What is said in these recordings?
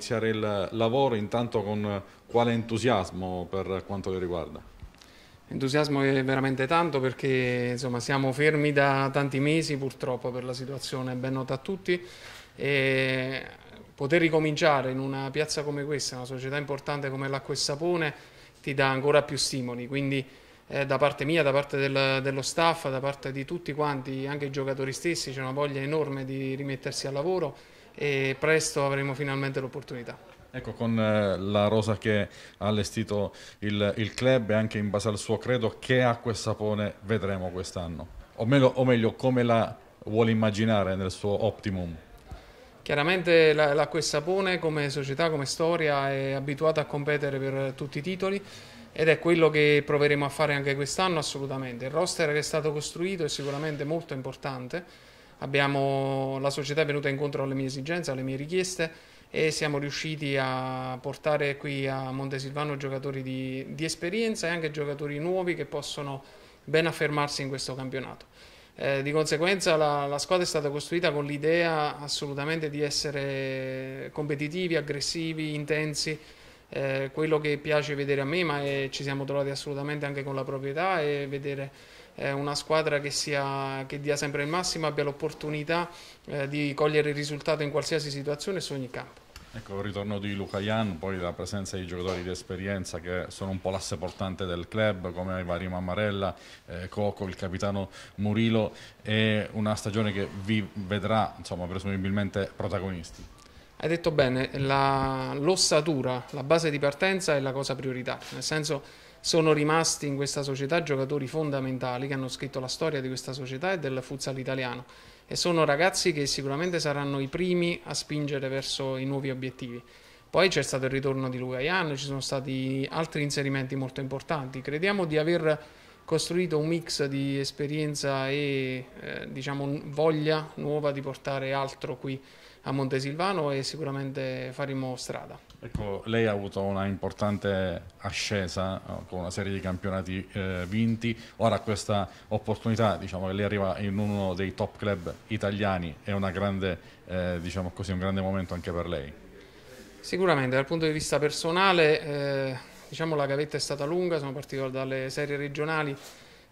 iniziare il lavoro intanto con quale entusiasmo per quanto le riguarda? Entusiasmo è veramente tanto perché insomma, siamo fermi da tanti mesi purtroppo per la situazione ben nota a tutti e poter ricominciare in una piazza come questa, una società importante come l'Acqua e Sapone ti dà ancora più stimoli, quindi eh, da parte mia, da parte del, dello staff, da parte di tutti quanti, anche i giocatori stessi, c'è una voglia enorme di rimettersi al lavoro e presto avremo finalmente l'opportunità. Ecco, con eh, la rosa che ha allestito il, il club e anche in base al suo credo, che acqua e sapone vedremo quest'anno? O, o, meglio, come la vuole immaginare nel suo optimum? Chiaramente l'acqua e sapone come società, come storia, è abituata a competere per tutti i titoli ed è quello che proveremo a fare anche quest'anno assolutamente. Il roster che è stato costruito è sicuramente molto importante Abbiamo, la società è venuta incontro alle mie esigenze, alle mie richieste e siamo riusciti a portare qui a Montesilvano giocatori di, di esperienza e anche giocatori nuovi che possono ben affermarsi in questo campionato. Eh, di conseguenza la, la, squadra è stata costruita con l'idea assolutamente di essere competitivi, aggressivi, intensi, eh, quello che piace vedere a me, ma è, ci siamo trovati assolutamente anche con la proprietà e vedere eh, una squadra che, sia, che, dia sempre il massimo, abbia l'opportunità eh, di cogliere il risultato in qualsiasi situazione e su ogni campo. Ecco, il ritorno di Luca Ian, poi la presenza di giocatori di esperienza che sono un po' l'asse portante del club, come Vari Mammarella, eh, Coco, il capitano Murilo, è una stagione che vi vedrà, insomma, presumibilmente protagonisti. Hai detto bene, l'ossatura, la, la base di partenza è la cosa prioritaria, nel senso sono rimasti in questa società giocatori fondamentali che hanno scritto la storia di questa società e del futsal italiano e sono ragazzi che sicuramente saranno i primi a spingere verso i nuovi obiettivi. Poi c'è stato il ritorno di Luca Ian, ci sono stati altri inserimenti molto importanti. Crediamo di aver costruito un mix di esperienza e eh, diciamo, voglia nuova di portare altro qui a Montesilvano e sicuramente faremo strada. Ecco, lei ha avuto una importante ascesa eh, con una serie di campionati eh, vinti, ora questa opportunità diciamo, che lei arriva in uno dei top club italiani è grande, eh, diciamo così, un grande momento anche per lei. Sicuramente dal punto di vista personale eh, diciamo, la gavetta è stata lunga, sono partito dalle serie regionali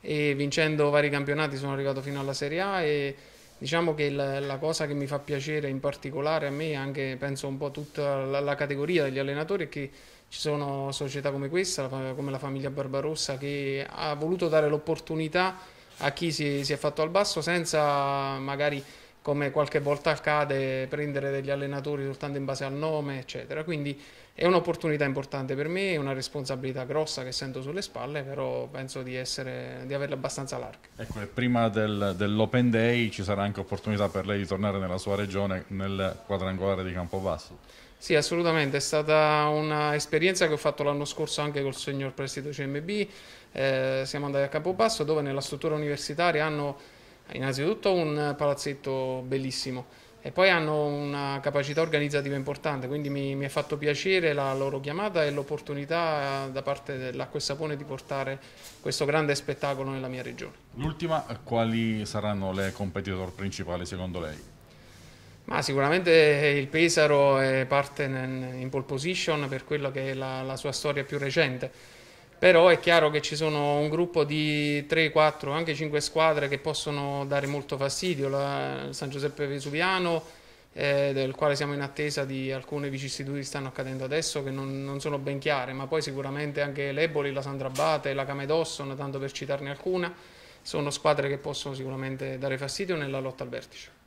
e vincendo vari campionati sono arrivato fino alla Serie A e Diciamo che la, la, cosa che mi fa piacere in particolare a me, anche penso un po' tutta la, la categoria degli allenatori, è che ci sono società come questa, come la famiglia Barbarossa, che ha voluto dare l'opportunità a chi si, si è fatto al basso senza magari come qualche volta accade, prendere degli allenatori soltanto in base al nome, eccetera. Quindi è un'opportunità importante per me, è una responsabilità grossa che sento sulle spalle, però penso di, essere, di averla abbastanza larga. Ecco, e prima del, dell'Open Day ci sarà anche opportunità per lei di tornare nella sua regione, nel quadrangolare di Campobasso. Sì, assolutamente, è stata un'esperienza che ho fatto l'anno scorso anche col signor Prestito CMB, eh, siamo andati a Campobasso dove nella struttura universitaria hanno innanzitutto un palazzetto bellissimo e poi hanno una capacità organizzativa importante, quindi mi, mi è fatto piacere la loro chiamata e l'opportunità eh, da parte dell'Acqua e Sapone di portare questo grande spettacolo nella mia regione. L'ultima, eh, quali saranno le competitor principali secondo lei? Ma sicuramente il Pesaro è parte in pole position per quella che è la, la sua storia più recente però è chiaro che ci sono un gruppo di 3, 4, anche 5 squadre che possono dare molto fastidio, la San Giuseppe Vesuviano, eh, del quale siamo in attesa di alcune vicissitudini che stanno accadendo adesso che non, non, sono ben chiare, ma poi sicuramente anche l'Eboli, la Sandrabate, la Camedosson, tanto per citarne alcuna, sono squadre che possono sicuramente dare fastidio nella lotta al vertice.